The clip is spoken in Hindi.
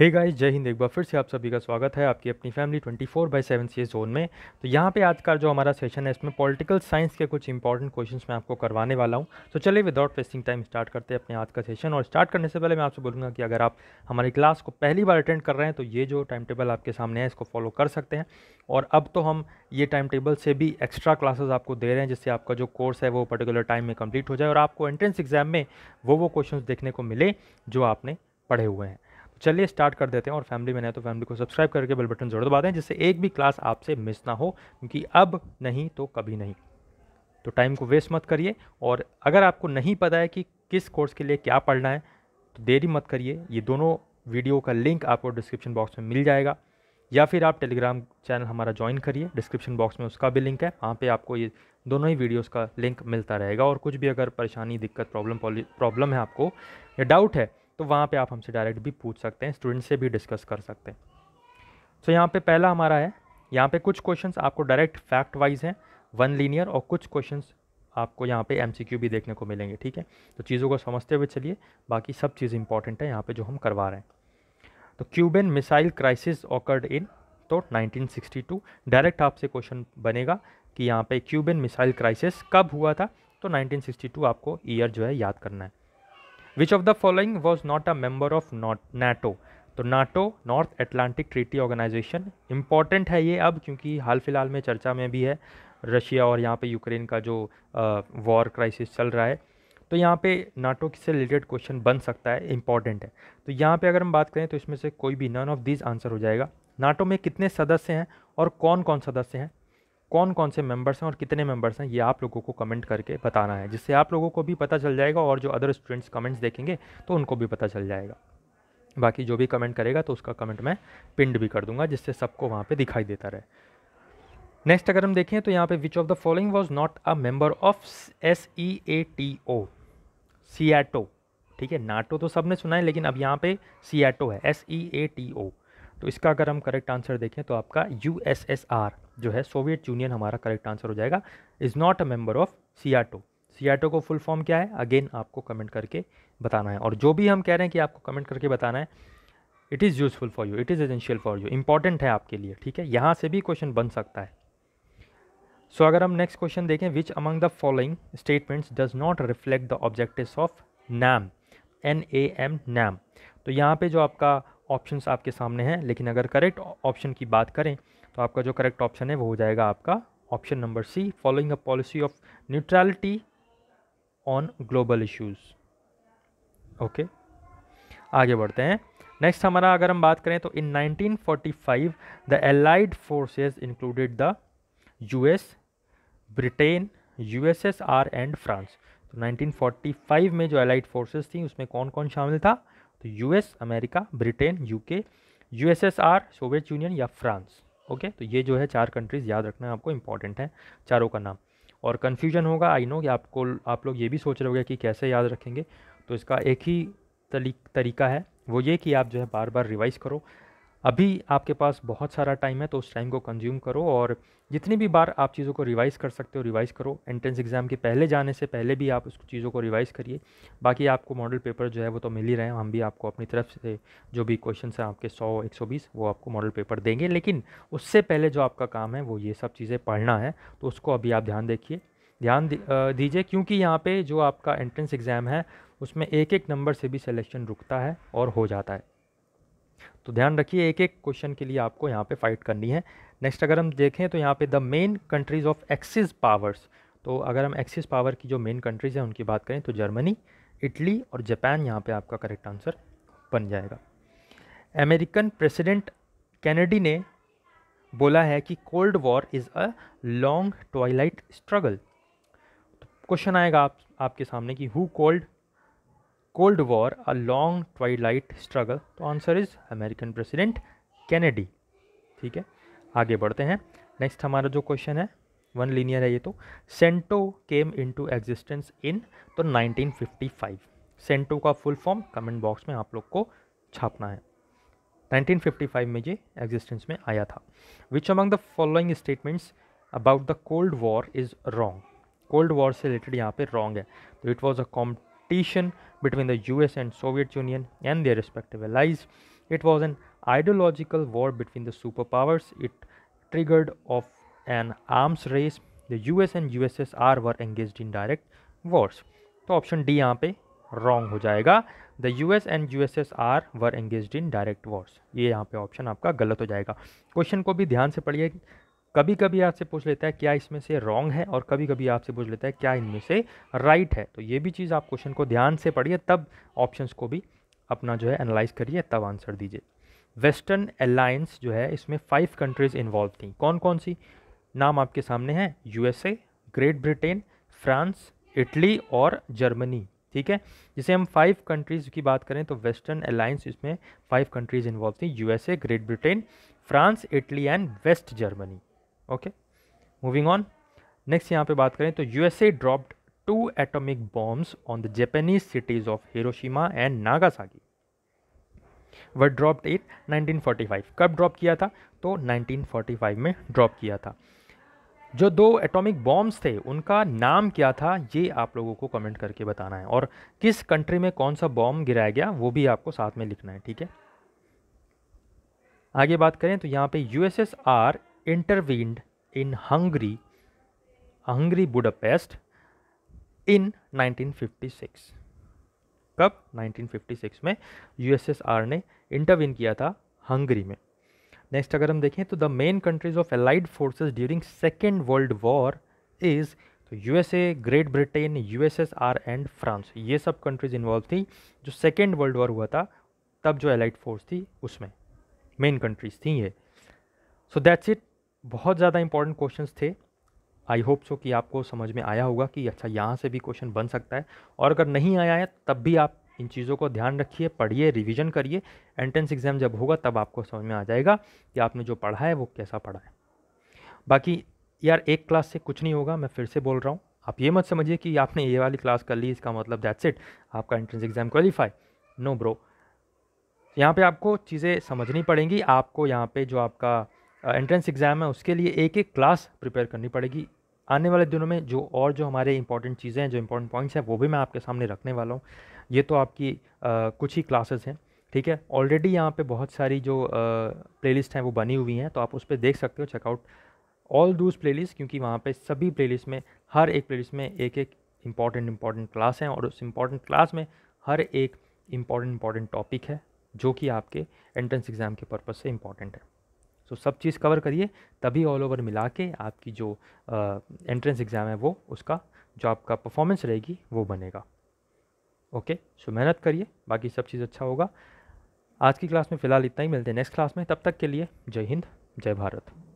हे गाइस जय हिंद एक बार फिर से आप सभी का स्वागत है आपकी अपनी family 24 four by seven C zone में तो यहाँ पे आज का जो हमारा सेशन है इसमें पॉलिटिकल साइंस के कुछ इंपॉर्टेंट क्वेश्चंस मैं आपको करवाने वाला हूँ तो चलिए विदाउट वेस्टिंग टाइम स्टार्ट करते हैं अपने आज का सेशन और स्टार्ट करने से पहले मैं आपसे बोलूँगा कि अगर आप हमारी क्लास को पहली बार अटेंड कर रहे हैं तो ये जो टाइम टेबल आपके सामने है इसको फॉलो कर सकते हैं और अब तो हम ये टाइम टेबल से भी एक्स्ट्रा क्लासेस आपको दे रहे हैं जिससे आपका जो कोर्स है वो पर्टिकुलर टाइम में कम्प्लीट हो जाए और आपको एंट्रेंस एग्जाम में वो वो क्वेश्चन देखने को मिले जो आपने पढ़े हुए हैं चलिए स्टार्ट कर देते हैं और फैमिली में नहीं तो फैमिली को सब्सक्राइब करके बेल बटन जरूर दबा दें जिससे एक भी क्लास आपसे मिस ना हो क्योंकि अब नहीं तो कभी नहीं तो टाइम को वेस्ट मत करिए और अगर आपको नहीं पता है कि किस कोर्स के लिए क्या पढ़ना है तो देरी मत करिए ये दोनों वीडियो का लिंक आपको डिस्क्रिप्शन बॉक्स में मिल जाएगा या फिर आप टेलीग्राम चैनल हमारा ज्वाइन करिए डिस्क्रिप्शन बॉक्स में उसका भी लिंक है वहाँ पे आपको ये दोनों ही वीडियोस का लिंक मिलता रहेगा और कुछ भी अगर परेशानी दिक्कत प्रॉब्लम प्रॉब्लम है आपको या डाउट है तो वहाँ पे आप हमसे डायरेक्ट भी पूछ सकते हैं स्टूडेंट से भी डिस्कस कर सकते हैं सो so, यहाँ पे पहला हमारा है यहाँ पे कुछ क्वेश्चंस आपको डायरेक्ट फैक्ट वाइज हैं वन लीनियर और कुछ क्वेश्चंस आपको यहाँ पे एमसीक्यू भी देखने को मिलेंगे ठीक है तो चीज़ों को समझते हुए चलिए बाकी सब चीज़ इंपॉर्टेंट है यहाँ पर जो हम करवा रहे हैं तो Cuban missile crisis occurred in तो नाइनटीन डायरेक्ट आपसे क्वेश्चन बनेगा कि यहाँ पर क्यूबन मिसाइल क्राइसिस कब हुआ था तो 1962 आपको ईयर जो है याद करना है which of the following was not a member of not NATO तो NATO North Atlantic Treaty Organization important है ये अब क्योंकि हाल फिलहाल में चर्चा में भी है रशिया और यहाँ पे यूक्रेन का जो वॉर क्राइसिस चल रहा है तो यहाँ पे नाटो से रिलेटेड क्वेश्चन बन सकता है इंपॉर्टेंट है तो यहाँ पे अगर हम बात करें तो इसमें से कोई भी नन ऑफ दिस आंसर हो जाएगा नाटो में कितने सदस्य हैं और कौन कौन सदस्य हैं कौन कौन से मेंबर्स हैं और कितने मेंबर्स हैं ये आप लोगों को कमेंट करके बताना है जिससे आप लोगों को भी पता चल जाएगा और जो अदर स्टूडेंट्स कमेंट्स देखेंगे तो उनको भी पता चल जाएगा बाकी जो भी कमेंट करेगा तो उसका कमेंट मैं पिंड भी कर दूंगा जिससे सबको वहाँ पर दिखाई देता रहे नेक्स्ट अगर हम देखें तो यहाँ पर which of the following was not a member of S E A T O SEATO ठीक है नाटो तो सबने सुना है लेकिन अब यहाँ पे सीएटो है एस ई ए टी ओ तो इसका अगर हम करेक्ट आंसर देखें तो आपका यू एस एस आर जो है सोवियत यूनियन हमारा करेक्ट आंसर हो जाएगा is not a member of SEATO SEATO को फुल फॉर्म क्या है अगेन आपको कमेंट करके बताना है और जो भी हम कह रहे हैं कि आपको कमेंट करके बताना है it is useful for you it is essential for you important है आपके लिए ठीक है यहाँ से भी क्वेश्चन बन सकता है सो so, अगर हम नेक्स्ट क्वेश्चन देखें which among the following statements does not reflect the objective of NAM N A M NAM तो यहाँ पे जो आपका ऑप्शंस आपके सामने हैं लेकिन अगर करेक्ट ऑप्शन की बात करें तो आपका जो करेक्ट ऑप्शन है वो हो जाएगा आपका option number C following a policy of neutrality on global issues okay आगे बढ़ते हैं नेक्स्ट हमारा अगर हम बात करें तो in 1945 the allied forces included the US Britain USSR and France तो 1945 में जो एलाइड फोर्सेस थी उसमें कौन कौन शामिल था तो US America Britain UK USSR Soviet Union या फ्रांस ओके तो ये जो है चार कंट्रीज़ याद रखना आपको इंपॉर्टेंट है चारों का नाम और कन्फ्यूजन होगा आई नो कि आपको आप लोग ये भी सोच रहे होगे कि कैसे याद रखेंगे तो इसका एक ही तरीका है वो ये कि आप जो है बार बार रिवाइज़ करो अभी आपके पास बहुत सारा टाइम है तो उस टाइम को कंज्यूम करो और जितनी भी बार आप चीज़ों को रिवाइज़ कर सकते हो रिवाइज़ करो एंट्रेंस एग्ज़ाम के पहले जाने से पहले भी आप उस चीज़ों को रिवाइज़ करिए बाकी आपको मॉडल पेपर जो है वो तो मिल ही रहे हैं हम भी आपको अपनी तरफ से जो भी क्वेश्चन हैं आपके सौ एक सौ बीस वो आपको मॉडल पेपर देंगे लेकिन उससे पहले जो आपका काम है वो ये सब चीज़ें पढ़ना है तो उसको अभी आप ध्यान देखिए ध्यान दीजिए क्योंकि यहाँ पर जो आपका एंट्रेंस एग्ज़ाम है उसमें एक एक नंबर से भी सिलेक्शन रुकता है और हो जाता है तो ध्यान रखिए एक एक क्वेश्चन के लिए आपको यहाँ पे फाइट करनी है नेक्स्ट अगर हम देखें तो यहाँ पे the main countries of axis powers तो अगर हम एक्सिस पावर की जो मेन कंट्रीज़ हैं उनकी बात करें तो जर्मनी इटली और जापान यहाँ पे आपका करेक्ट आंसर बन जाएगा अमेरिकन प्रेसिडेंट कैनेडी ने बोला है कि cold war is a long twilight struggle question आएगा आप आपके सामने कि who cold cold war a long twilight struggle तो answer is American president Kennedy ठीक है आगे बढ़ते हैं नेक्स्ट हमारा जो क्वेश्चन है वन लीनियर है ये तो CENTO came into existence in तो 1955 सेंटो का फुल फॉर्म कमेंट बॉक्स में आप लोग को छापना है 1955 में ये एग्जिस्टेंस में आया था which among the following statements about the cold war is wrong cold war से रिलेटेड यहाँ पे रॉन्ग है तो it was a competition between the US and Soviet Union and their respective allies. It was an ideological war between the superpowers. It triggered of an arms race. The US and USSR were engaged in direct wars. So option D यहाँ पे रॉन्ग हो The US and USSR were engaged in direct wars. Were engaged in direct wars ये यहाँ पे ऑप्शन आपका गलत हो जाएगा कभी कभी आपसे पूछ लेता है क्या इसमें से रॉन्ग है और कभी कभी आपसे पूछ लेता है क्या इनमें से राइट right है तो ये भी चीज़ आप क्वेश्चन को ध्यान से पढ़िए तब ऑप्शंस को भी अपना जो है एनालाइज करिए तब आंसर दीजिए वेस्टर्न अलायंस जो है इसमें फाइव कंट्रीज़ इन्वॉल्व थी कौन कौन सी नाम आपके सामने हैं USA Great Britain France Italy और जर्मनी ठीक है जैसे हम फाइव कंट्रीज़ की बात करें तो वेस्टर्न अलायंस इसमें फाइव कंट्रीज़ इन्वॉल्व थी USA Great Britain France Italy and West Germany okay moving on next यहाँ पे बात करें तो USA dropped two atomic bombs on the Japanese cities of Hiroshima and Nagasaki व ड्रॉप्ड इट 1945 कब ड्रॉप किया था तो 1945 में ड्रॉप किया था जो दो एटॉमिक बॉम्ब्स थे उनका नाम क्या था ये आप लोगों को कमेंट करके बताना है और किस कंट्री में कौन सा बॉम्ब गिराया गया वो भी आपको साथ में लिखना है ठीक है आगे बात करें तो यहाँ पे USSR intervened in Hungary, Hungary Budapest in 1956 कब 1956 में यूएसएसआर ने इंटरवीन किया था हंगरी में नेक्स्ट अगर हम देखें तो the main countries of allied forces during second world war is तो USA Great Britain USSR and France ये सब कंट्रीज इन्वॉल्व थी जो सेकेंड वर्ल्ड वॉर हुआ था तब जो एलाइड फोर्स थी उसमें मेन कंट्रीज थी ये सो दैट्स इट बहुत ज़्यादा इंपॉर्टेंट क्वेश्चन थे आई होप सो कि आपको समझ में आया होगा कि अच्छा यहाँ से भी क्वेश्चन बन सकता है और अगर नहीं आया है तब भी आप इन चीज़ों को ध्यान रखिए पढ़िए रिवीजन करिए एंट्रेंस एग्ज़ाम जब होगा तब आपको समझ में आ जाएगा कि आपने जो पढ़ा है वो कैसा पढ़ा है बाकी यार एक क्लास से कुछ नहीं होगा मैं फिर से बोल रहा हूँ आप ये मत समझिए कि आपने ये वाली क्लास कर ली इसका मतलब दैट्स इट आपका entrance exam qualify no bro यहाँ पे आपको चीज़ें समझनी पड़ेंगी आपको यहाँ पे जो आपका एंट्रेंस एग्ज़ाम है उसके लिए एक एक क्लास प्रिपेयर करनी पड़ेगी आने वाले दिनों में जो और जो हमारे इंपॉर्टेंट चीज़ें हैं जो इंपॉर्टेंट पॉइंट्स हैं वो भी मैं आपके सामने रखने वाला हूँ ये तो आपकी आ, कुछ ही क्लासेस हैं ठीक है ऑलरेडी यहाँ पे बहुत सारी जो प्ले लिस्ट हैं वो बनी हुई हैं तो आप उस पर देख सकते हो चेकआउट ऑल प्ले लिस्ट क्योंकि वहाँ पर सभी लिस्ट में हर एक लिस्ट में एक एक इम्पॉर्टेंट इम्पॉर्टेंट क्लास हैं और उस इम्पॉर्टेंट क्लास में हर एक इम्पॉर्टेंट इम्पॉर्टेंट टॉपिक है जो कि आपके एंट्रेंस एग्ज़ाम के पर्पज़ से इम्पॉर्टेंट है सो सब चीज़ कवर करिए तभी ऑल ओवर मिला के आपकी जो एंट्रेंस एग्ज़ाम है वो उसका जो आपका परफॉर्मेंस रहेगी वो बनेगा ओके सो मेहनत करिए बाकी सब चीज़ अच्छा होगा आज की क्लास में फ़िलहाल इतना ही मिलते हैं नेक्स्ट क्लास में तब तक के लिए जय हिंद जय भारत